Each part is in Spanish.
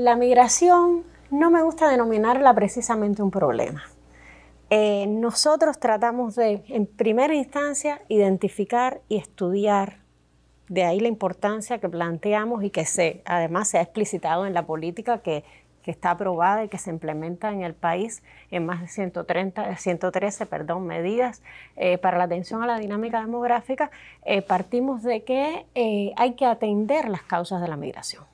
La migración no me gusta denominarla precisamente un problema. Eh, nosotros tratamos de, en primera instancia, identificar y estudiar. De ahí la importancia que planteamos y que se, además se ha explicitado en la política que, está aprobada y que se implementa en el país en más de 130, 113 perdón, medidas eh, para la atención a la dinámica demográfica. Eh, partimos de que hay que atender las causas de la migración.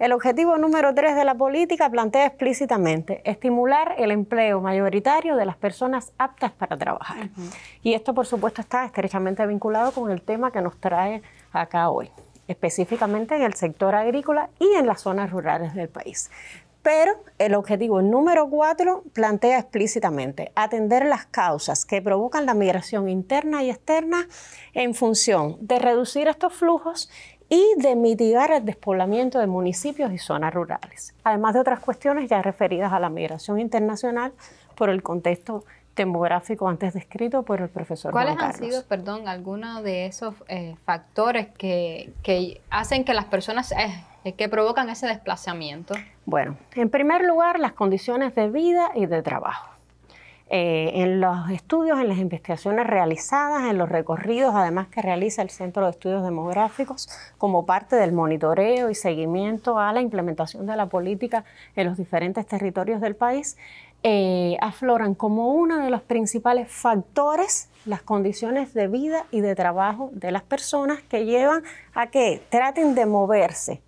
El objetivo número tres de la política plantea explícitamente estimular el empleo mayoritario de las personas aptas para trabajar. Y esto, por supuesto, está estrechamente vinculado con el tema que nos trae acá hoy específicamente en el sector agrícola y en las zonas rurales del país. Pero el objetivo número cuatro plantea explícitamente atender las causas que provocan la migración interna y externa en función de reducir estos flujos y de mitigar el despoblamiento de municipios y zonas rurales, además de otras cuestiones ya referidas a la migración internacional por el contexto demográfico antes descrito por el profesor. ¿Cuáles han sido, perdón, algunos de esos eh, factores que, hacen que las personas eh, eh, que provocan ese desplazamiento? Bueno, en primer lugar, las condiciones de vida y de trabajo. Eh, en los estudios, en las investigaciones realizadas, en los recorridos, además que realiza el Centro de Estudios Demográficos como parte del monitoreo y seguimiento a la implementación de la política en los diferentes territorios del país, eh, afloran como uno de los principales factores las condiciones de vida y de trabajo de las personas que llevan a que traten de moverse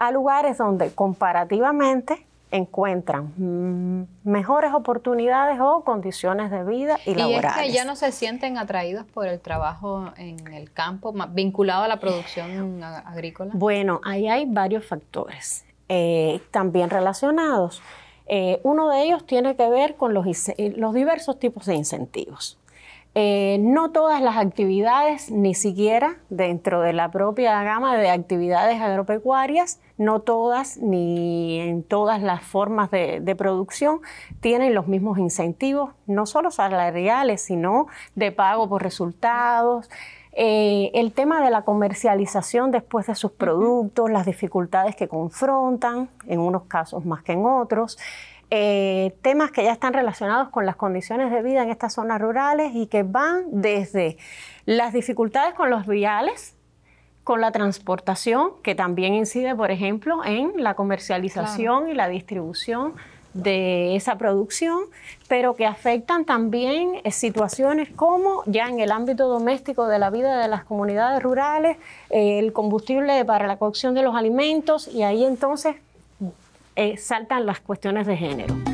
a lugares donde comparativamente encuentran mejores oportunidades o condiciones de vida y, laborales. Y es que ya no se sienten atraídos por el trabajo en el campo vinculado a la producción agrícola. Bueno, ahí hay varios factores eh, también relacionados. Eh, uno de ellos tiene que ver con los eh, diversos tipos de incentivos. Eh, no todas las actividades, ni siquiera dentro de la propia gama de actividades agropecuarias, no todas ni en todas las formas de, de producción tienen los mismos incentivos, no solo salariales, sino de pago por resultados. Eh, el tema de la comercialización después de sus productos, las dificultades que confrontan, en unos casos más que en otros, eh, temas que ya están relacionados con las condiciones de vida en estas zonas rurales y que van desde las dificultades con los viales, con la transportación, que también incide, por ejemplo, en la comercialización y la distribución de esa producción, pero que afectan también eh, situaciones como ya en el ámbito doméstico de la vida de las comunidades rurales, eh, el combustible para la cocción de los alimentos y ahí entonces eh, saltan las cuestiones de género.